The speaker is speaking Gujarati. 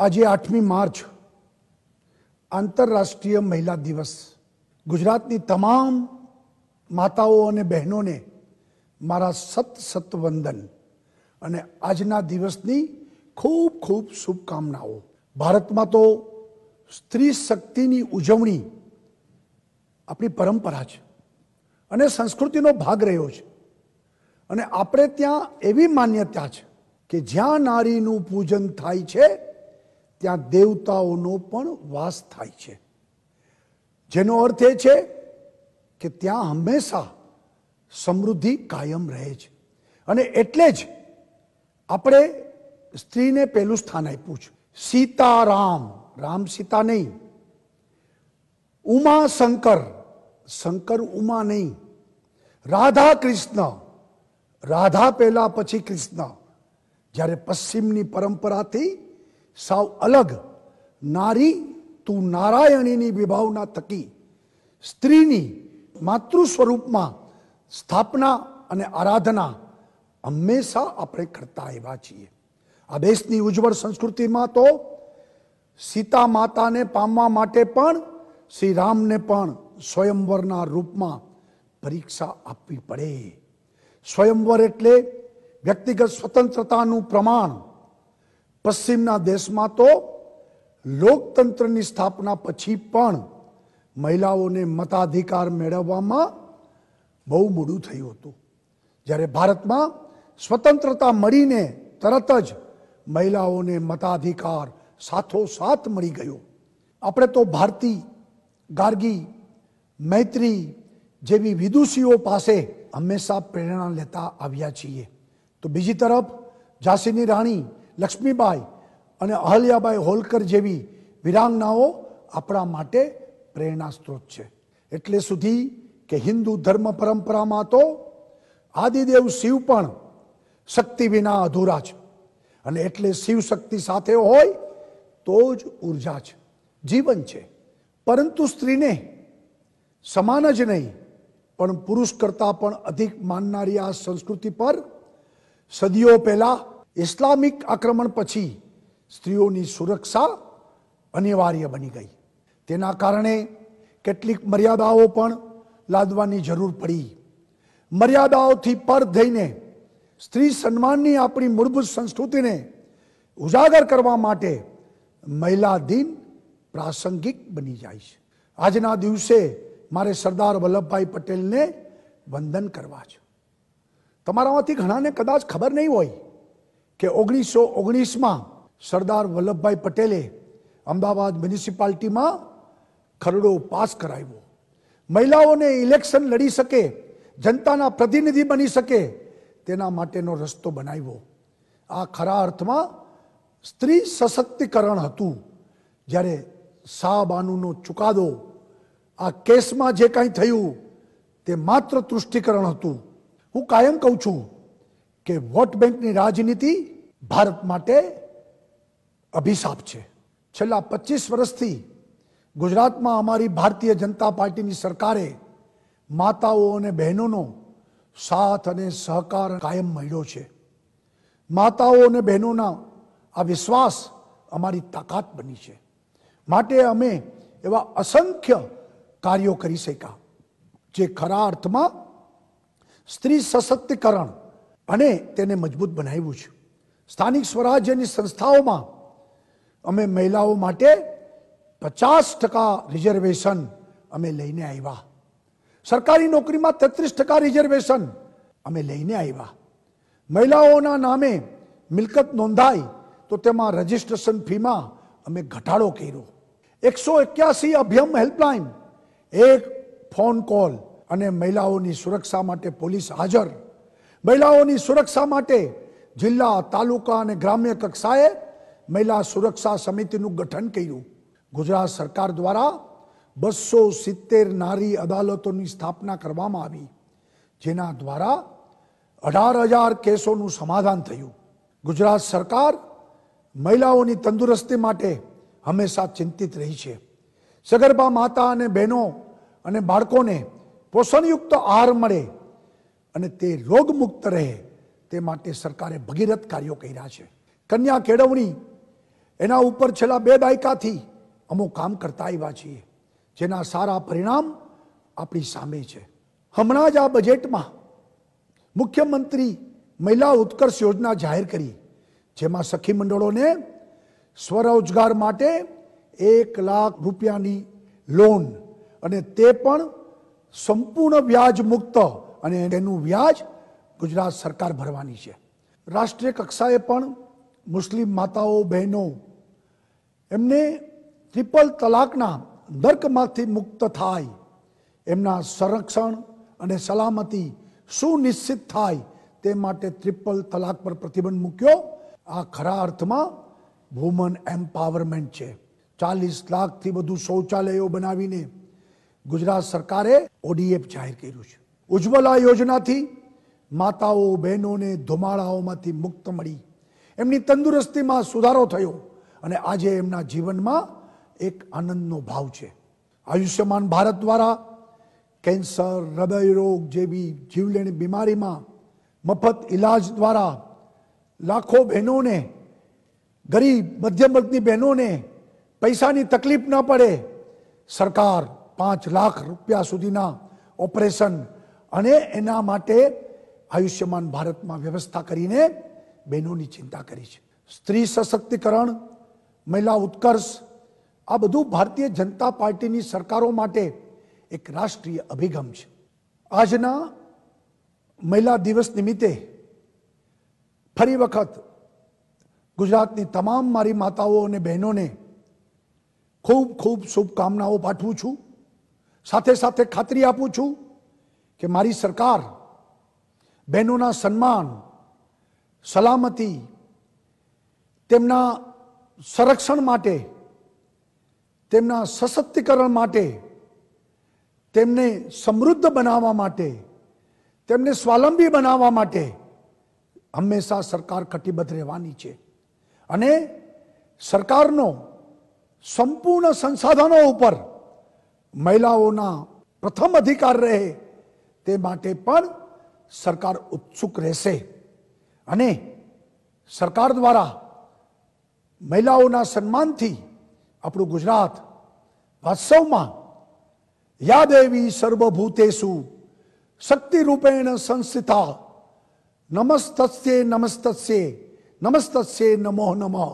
આજે આઠમી માર્ચ આંતરરાષ્ટ્રીય મહિલા દિવસ ગુજરાતની તમામ માતાઓ અને બહેનોને મારા સત સત વંદન અને આજના દિવસની ખૂબ ખૂબ શુભકામનાઓ ભારતમાં તો સ્ત્રી શક્તિની ઉજવણી આપણી પરંપરા છે અને સંસ્કૃતિનો ભાગ રહ્યો છે અને આપણે ત્યાં એવી માન્યતા છે કે જ્યાં નારીનું પૂજન થાય છે ત્યાં દેવતાઓનો પણ વાસ થાય છે જેનો અર્થ એ છે કે ત્યાં હંમેશા સમૃદ્ધિ કાયમ રહે છે અને એટલે જ આપણે સ્ત્રીને પહેલું સ્થાન આપ્યું છે સીતારામ રામ સીતા નહીં ઉમા શંકર શંકર ઉમા નહીં રાધા કૃષ્ણ રાધા પહેલા પછી કૃષ્ણ જ્યારે પશ્ચિમની પરંપરાથી સાવ અલગ નારી તું નારાયણીની વિભાવના થકી સ્ત્રીની માતૃ સ્વરૂપમાં સ્થાપના અને આરાધના હંમેશા આપણે કરતા આવ્યા છીએ આ દેશની ઉજ્જવળ સંસ્કૃતિમાં તો સીતા માતાને પામવા માટે પણ શ્રી રામને પણ સ્વયંવરના રૂપમાં પરીક્ષા આપવી પડે સ્વયંવર એટલે વ્યક્તિગત સ્વતંત્રતાનું પ્રમાણ પશ્ચિમના દેશમાં તો લોકતંત્રની સ્થાપના પછી પણ મહિલાઓને મતાધિકાર મેળવવામાં બહુ મોડું થયું હતું જ્યારે ભારતમાં સ્વતંત્રતા મળીને તરત જ મહિલાઓને મતાધિકાર સાથોસાથ મળી ગયો આપણે તો ભારતી ગાર્ગી મૈત્રી જેવી વિદુષીઓ પાસે હંમેશા પ્રેરણા લેતા આવ્યા છીએ તો બીજી તરફ ઝાંસીની રાણી લક્ષ્મીબાઈ અને અહલ્યાબાઈ હોલકર જેવી વિરાંગનાઓ આપણા માટે પ્રેરણા સ્ત્રોત છે એટલે સુધી કે હિન્દુ ધર્મ પરંપરામાં તો આદિદેવ શિવ પણ શક્તિ વિના અધૂરા છે અને એટલે શિવ શક્તિ સાથે હોય તો જ ઉર્જા છે જીવન છે પરંતુ સ્ત્રીને સમાન જ નહીં પણ પુરુષ કરતાં પણ અધિક માનનારી આ સંસ્કૃતિ પર સદીઓ પહેલાં ઇસ્લામિક આક્રમણ પછી સ્ત્રીઓની સુરક્ષા અનિવાર્ય બની ગઈ તેના કારણે કેટલીક મર્યાદાઓ પણ લાદવાની જરૂર પડી મર્યાદાઓથી પર થઈને સ્ત્રી સન્માનની આપણી મૂળભૂત સંસ્કૃતિને ઉજાગર કરવા માટે મહિલા દિન પ્રાસંગિક બની જાય છે આજના દિવસે મારે સરદાર વલ્લભભાઈ પટેલને વંદન કરવા છે તમારામાંથી ઘણાને કદાચ ખબર નહીં હોય કે ઓગણીસો ઓગણીસમાં સરદાર વલ્લભભાઈ પટેલે અમદાવાદ મ્યુનિસિપાલિટીમાં ખરડો પાસ કરાવ્યો મહિલાઓને ઇલેક્શન લડી શકે જનતાના પ્રતિનિધિ બની શકે તેના માટેનો રસ્તો બનાવ્યો આ ખરા અર્થમાં સ્ત્રી સશક્તિકરણ હતું જ્યારે શાહબાનુનો ચુકાદો આ કેસમાં જે કાંઈ થયું તે માત્ર તૃષ્ટિકરણ હતું હું કાયમ કહું છું કે વોટ બેંકની રાજનીતિ ભારત માટે અભિશાપ છે છેલ્લા પચીસ વર્ષથી ગુજરાતમાં અમારી ભારતીય જનતા પાર્ટીની સરકારે માતાઓ અને બહેનોનો સાથ અને સહકાર કાયમ મળ્યો છે માતાઓ અને બહેનોના આ વિશ્વાસ અમારી તાકાત બની છે માટે અમે એવા અસંખ્ય કાર્યો કરી શક્યા જે ખરા અર્થમાં સ્ત્રી સશક્તિકરણ અને તેને મજબૂત બનાવ્યું છે સ્થાનિક સ્વરાજ્યની સંસ્થાઓમાં અમે મહિલાઓ માટે પચાસ ટકા રિઝર્વેશન અમે લઈને આવ્યા સરકારી નોકરીમાં તેત્રીસ ટકા રિઝર્વેશન અમે લઈને આવ્યા મહિલાઓના નામે મિલકત નોંધાઈ તો તેમાં રજિસ્ટ્રેશન ફીમાં અમે ઘટાડો કર્યો એકસો એક્યાસી અભ્યમ હેલ્પલાઇન એક ફોન કોલ અને મહિલાઓની સુરક્ષા માટે પોલીસ હાજર મહિલાઓની સુરક્ષા માટે જિલ્લા તાલુકા અને ગ્રામ્ય કક્ષાએ મહિલા સુરક્ષા સમિતિનું ગઠન કર્યું ગુજરાત સરકાર દ્વારા બસો સિત્તેર નારી અદાલતોની સ્થાપના કરવામાં આવી જેના દ્વારા અઢાર હજાર કેસોનું સમાધાન થયું ગુજરાત સરકાર મહિલાઓની તંદુરસ્તી માટે હંમેશા ચિંતિત રહી છે સગર્ભા માતા અને બહેનો અને બાળકોને પોષણયુક્ત આહાર મળે અને તે રોગમુક્ત રહે તે માટે સરકારે ભગીરથ કાર્યો કર્યા છે કન્યા કેળવણી એના ઉપર છેલ્લા બે દાયકાથી અમુક કામ કરતા આવ્યા છીએ જેના સારા પરિણામ આપણી સામે છે હમણાં જ આ બજેટમાં મુખ્યમંત્રી મહિલા ઉત્કર્ષ યોજના જાહેર કરી જેમાં સખી મંડળોને સ્વરોજગાર માટે એક લાખ રૂપિયાની લોન અને તે પણ સંપૂર્ણ વ્યાજ મુક્ત અને એનું વ્યાજ ગુજરાત સરકાર ભરવાની છે રાષ્ટ્રીય કક્ષાએ પણ મુસ્લિમ માતાઓ બહેનો એમને ત્રિપલ તલાકના નર્કમાંથી મુક્ત થાય એમના સંરક્ષણ અને સલામતી સુનિશ્ચિત થાય તે માટે ત્રિપલ તલાક પર પ્રતિબંધ મૂક્યો આ ખરા અર્થમાં વુમન એમ્પાવરમેન્ટ છે ચાલીસ લાખથી વધુ શૌચાલયો બનાવીને ગુજરાત સરકારે ઓડીએફ જાહેર કર્યું છે ઉજ્જવલા યોજનાથી માતાઓ બહેનોને ધુમાડાઓમાંથી મુક્ત મળી એમની તંદુરસ્તીમાં સુધારો થયો અને આજે એમના જીવનમાં એક આનંદનો ભાવ છે આયુષ્યમાન ભારત દ્વારા કેન્સર હૃદય રોગ જેવી જીવલેણી બીમારીમાં મફત ઇલાજ દ્વારા લાખો બહેનોને ગરીબ મધ્યમ વર્ગની બહેનોને પૈસાની તકલીફ ન પડે સરકાર પાંચ લાખ રૂપિયા સુધીના ઓપરેશન અને એના માટે આયુષ્યમાન ભારતમાં વ્યવસ્થા કરીને બહેનોની ચિંતા કરી છે સ્ત્રી સશક્તિકરણ મહિલા ઉત્કર્ષ આ બધું ભારતીય જનતા પાર્ટીની સરકારો માટે એક રાષ્ટ્રીય અભિગમ છે આજના મહિલા દિવસ નિમિત્તે ફરી વખત ગુજરાતની તમામ મારી માતાઓ અને બહેનોને ખૂબ ખૂબ શુભકામનાઓ પાઠવું છું સાથે સાથે ખાતરી આપું છું કે મારી સરકાર બહેનોના સન્માન સલામતી તેમના સંરક્ષણ માટે તેમના સશક્તિકરણ માટે તેમને સમૃદ્ધ બનાવવા માટે તેમને સ્વાવલંબી બનાવવા માટે હંમેશા સરકાર કટિબદ્ધ રહેવાની છે અને સરકારનો સંપૂર્ણ સંસાધનો ઉપર મહિલાઓના પ્રથમ અધિકાર રહે તે માટે પણ સરકાર ઉત્સુક રહેશે અને સરકાર દ્વારા મહિલાઓના સન્માનથી આપણું ગુજરાત વાસ્તવમાં યાદેવી સર્વભૂતેશુ શક્તિરૂપેણ સંસ્થિતા નમસ્તસ્ય નમસ્તસ્ય નમસ્તસ્ય નમો નમઃ